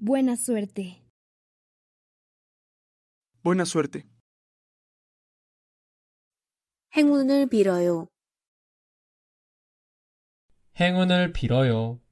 Buena suerte. Buena suerte. 행운을 빌어요. 행운을 빌어요.